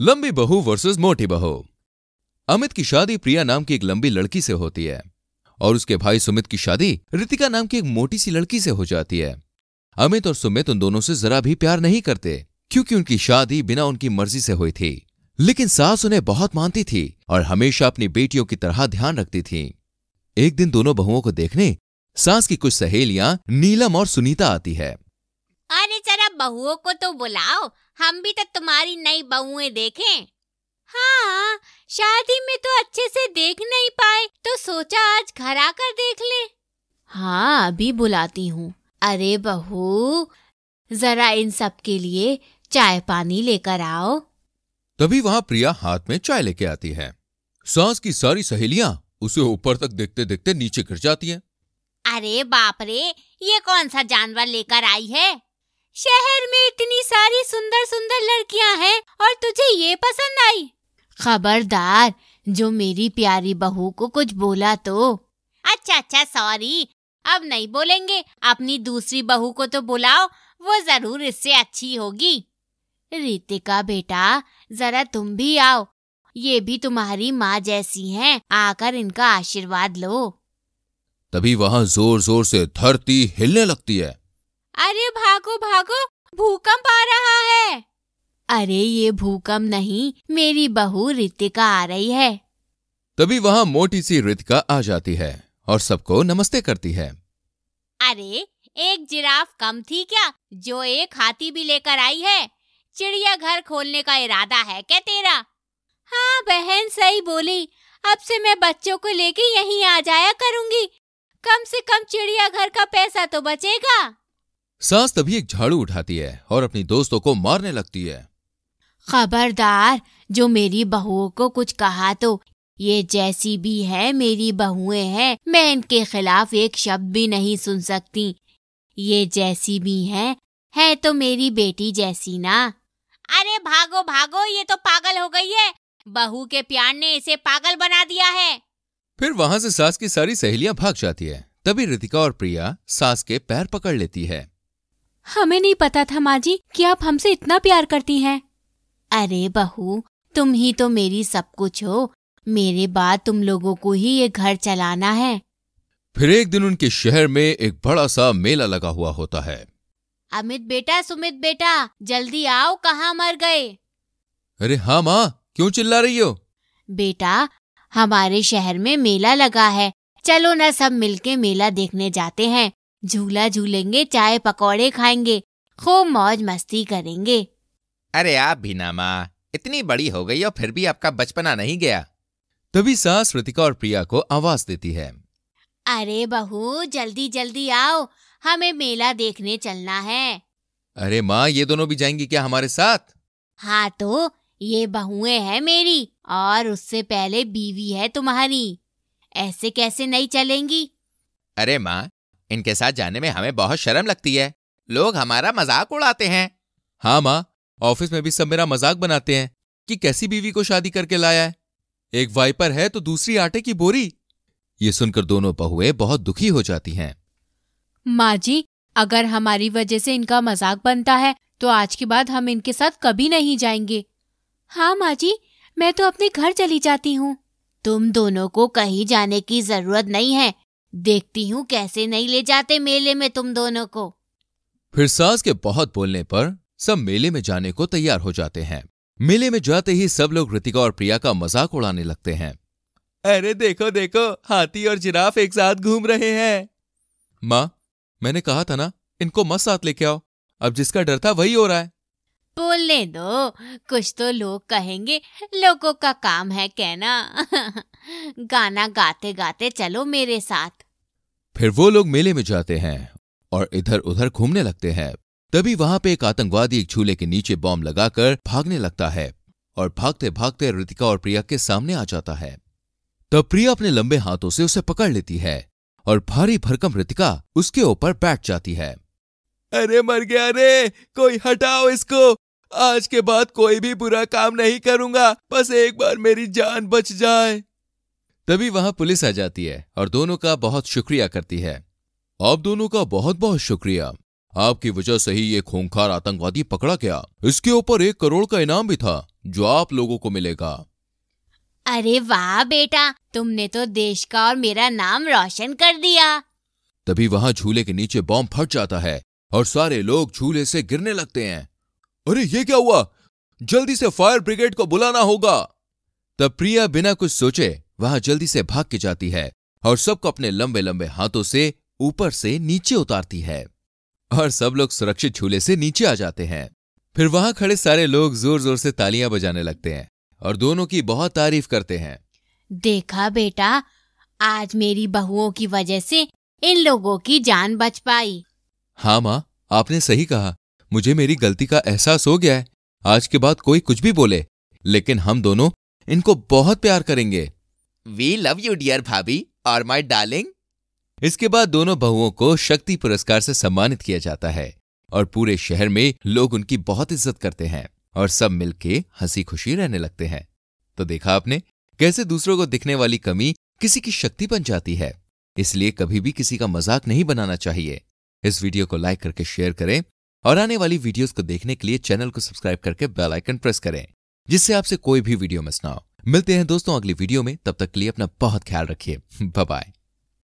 लंबी बहू वर्सेस मोटी बहू अमित की शादी प्रिया नाम की एक लंबी लड़की से होती है और उसके भाई सुमित की शादी रितिका नाम की एक मोटी सी लड़की से हो जाती है अमित और सुमित उन दोनों से जरा भी प्यार नहीं करते क्योंकि उनकी शादी बिना उनकी मर्जी से हुई थी लेकिन सास उन्हें बहुत मानती थी और हमेशा अपनी बेटियों की तरह ध्यान रखती थी एक दिन दोनों बहुओं को देखने सास की कुछ सहेलियां नीलम और सुनीता आती है अरे जरा बहुओं को तो बुलाओ हम भी तो तुम्हारी नई बहुएं देखें हाँ शादी में तो अच्छे से देख नहीं पाए तो सोचा आज घर आकर देख ले हाँ अभी बुलाती हूँ अरे बहू जरा इन सब के लिए चाय पानी लेकर आओ तभी वहाँ प्रिया हाथ में चाय लेके आती है सास की सारी सहेलियाँ उसे ऊपर तक देखते देखते नीचे गिर जाती हैं। अरे बाप रे ये कौन सा जानवर लेकर आई है शहर में इतनी सारी सुंदर सुंदर लड़कियां हैं और तुझे ये पसंद आई खबरदार जो मेरी प्यारी बहू को कुछ बोला तो अच्छा अच्छा सॉरी अब नहीं बोलेंगे अपनी दूसरी बहू को तो बुलाओ वो जरूर इससे अच्छी होगी रितिका बेटा जरा तुम भी आओ ये भी तुम्हारी माँ जैसी हैं आकर इनका आशीर्वाद लो तभी वहाँ जोर जोर से धरती हिलने लगती है अरे भागो भागो भूकंप आ रहा है अरे ये भूकंप नहीं मेरी बहू रितिका आ रही है तभी वहाँ मोटी सी रितिका आ जाती है और सबको नमस्ते करती है अरे एक जिराफ कम थी क्या जो एक हाथी भी लेकर आई है चिड़िया घर खोलने का इरादा है क्या तेरा हाँ बहन सही बोली अब से मैं बच्चों को लेके यहीं आ जाया करूंगी कम से कम चिड़िया घर का पैसा तो बचेगा सास तभी एक झाड़ू उठाती है और अपनी दोस्तों को मारने लगती है खबरदार जो मेरी बहुओं को कुछ कहा तो ये जैसी भी है मेरी बहुएं हैं मैं इनके खिलाफ एक शब्द भी नहीं सुन सकती ये जैसी भी है है तो मेरी बेटी जैसी ना अरे भागो भागो ये तो पागल हो गई है बहू के प्यार ने इसे पागल बना दिया है फिर वहाँ से सास की सारी सहेलियाँ भाग जाती है तभी रितिका और प्रिया सास के पैर पकड़ लेती है हमें नहीं पता था माँ जी कि आप हमसे इतना प्यार करती हैं अरे बहू तुम ही तो मेरी सब कुछ हो मेरे बाद तुम लोगों को ही ये घर चलाना है फिर एक दिन उनके शहर में एक बड़ा सा मेला लगा हुआ होता है अमित बेटा सुमित बेटा जल्दी आओ कहाँ मर गए अरे हाँ माँ क्यों चिल्ला रही हो बेटा हमारे शहर में मेला लगा है चलो ना सब मिलके मेला देखने जाते हैं झूला झूलेंगे चाय पकौड़े खाएंगे खूब मौज मस्ती करेंगे अरे आप भी ना माँ इतनी बड़ी हो गई और फिर भी आपका बचपना नहीं गया तभी सास ऋतिका और प्रिया को आवाज देती है अरे बहू जल्दी जल्दी आओ हमें मेला देखने चलना है अरे माँ ये दोनों भी जाएंगी क्या हमारे साथ हाँ तो ये बहुएं हैं मेरी और उससे पहले बीवी है तुम्हारी ऐसे कैसे नहीं चलेंगी अरे माँ इनके साथ जाने में हमें बहुत शर्म लगती है लोग हमारा मजाक उड़ाते हैं हाँ माँ ऑफिस में भी सब मेरा मजाक बनाते हैं कि कैसी बीवी को शादी करके लाया है एक वाइपर है तो दूसरी आटे की बोरी ये सुनकर दोनों बहुए बहुत दुखी हो जाती हैं माँ जी अगर हमारी वजह से इनका मजाक बनता है तो आज के बाद हम इनके साथ कभी नहीं जाएंगे हाँ माँ जी मैं तो अपने घर चली जाती हूँ तुम दोनों को कहीं जाने की जरूरत नहीं है देखती हूँ कैसे नहीं ले जाते मेले में तुम दोनों को फिर सास के बहुत बोलने पर सब मेले में जाने को तैयार हो जाते हैं मेले में जाते ही सब लोग ऋतिका और प्रिया का मजाक उड़ाने लगते हैं अरे देखो देखो हाथी और जिराफ एक साथ घूम रहे हैं माँ मैंने कहा था ना इनको मत साथ लेके आओ अब जिसका डर था वही हो रहा है बोलने दो कुछ तो लोग कहेंगे लोगों का काम है कहना गाना गाते गाते चलो मेरे साथ फिर वो लोग मेले में जाते हैं और इधर उधर घूमने लगते हैं तभी वहां पे एक आतंकवादी एक झूले के नीचे बॉम्ब लगाकर भागने लगता है और भागते भागते रितिका और प्रिया के सामने आ जाता है तब प्रिया अपने लंबे हाथों से उसे पकड़ लेती है और भारी भरकम ऋतिका उसके ऊपर बैठ जाती है अरे मर गया रे कोई हटाओ इसको आज के बाद कोई भी बुरा काम नहीं करूंगा बस एक बार मेरी जान बच जाए तभी वहां पुलिस आ जाती है और दोनों का बहुत शुक्रिया करती है आप दोनों का बहुत बहुत शुक्रिया आपकी वजह से ही ये खूंखार आतंकवादी पकड़ा गया इसके ऊपर एक करोड़ का इनाम भी था जो आप लोगों को मिलेगा अरे वाह बेटा तुमने तो देश का और मेरा नाम रोशन कर दिया तभी वहाँ झूले के नीचे बॉम्ब फट जाता है और सारे लोग झूले से गिरने लगते हैं अरे ये क्या हुआ जल्दी से फायर ब्रिगेड को बुलाना होगा तब प्रिया बिना कुछ सोचे वहां जल्दी से भाग के जाती है और सबको अपने लंबे लंबे हाथों से ऊपर से नीचे उतारती है और सब लोग सुरक्षित झूले से नीचे आ जाते हैं फिर वहां खड़े सारे लोग जोर जोर से तालियां बजाने लगते हैं और दोनों की बहुत तारीफ करते हैं देखा बेटा आज मेरी बहुओं की वजह से इन लोगों की जान बच पाई हाँ माँ आपने सही कहा मुझे मेरी गलती का एहसास हो गया है आज के बाद कोई कुछ भी बोले लेकिन हम दोनों इनको बहुत प्यार करेंगे वी लव यू डियर भाभी और माई डार्लिंग इसके बाद दोनों बहुओं को शक्ति पुरस्कार से सम्मानित किया जाता है और पूरे शहर में लोग उनकी बहुत इज्जत करते हैं और सब मिलके हंसी खुशी रहने लगते हैं तो देखा आपने कैसे दूसरों को दिखने वाली कमी किसी की शक्ति बन जाती है इसलिए कभी भी किसी का मजाक नहीं बनाना चाहिए इस वीडियो को लाइक करके शेयर करें और आने वाली वीडियोस को देखने के लिए चैनल को सब्सक्राइब करके बेल आइकन प्रेस करें जिससे आपसे कोई भी वीडियो मिस ना हो मिलते हैं दोस्तों अगली वीडियो में तब तक के लिए अपना बहुत ख्याल रखिए बाय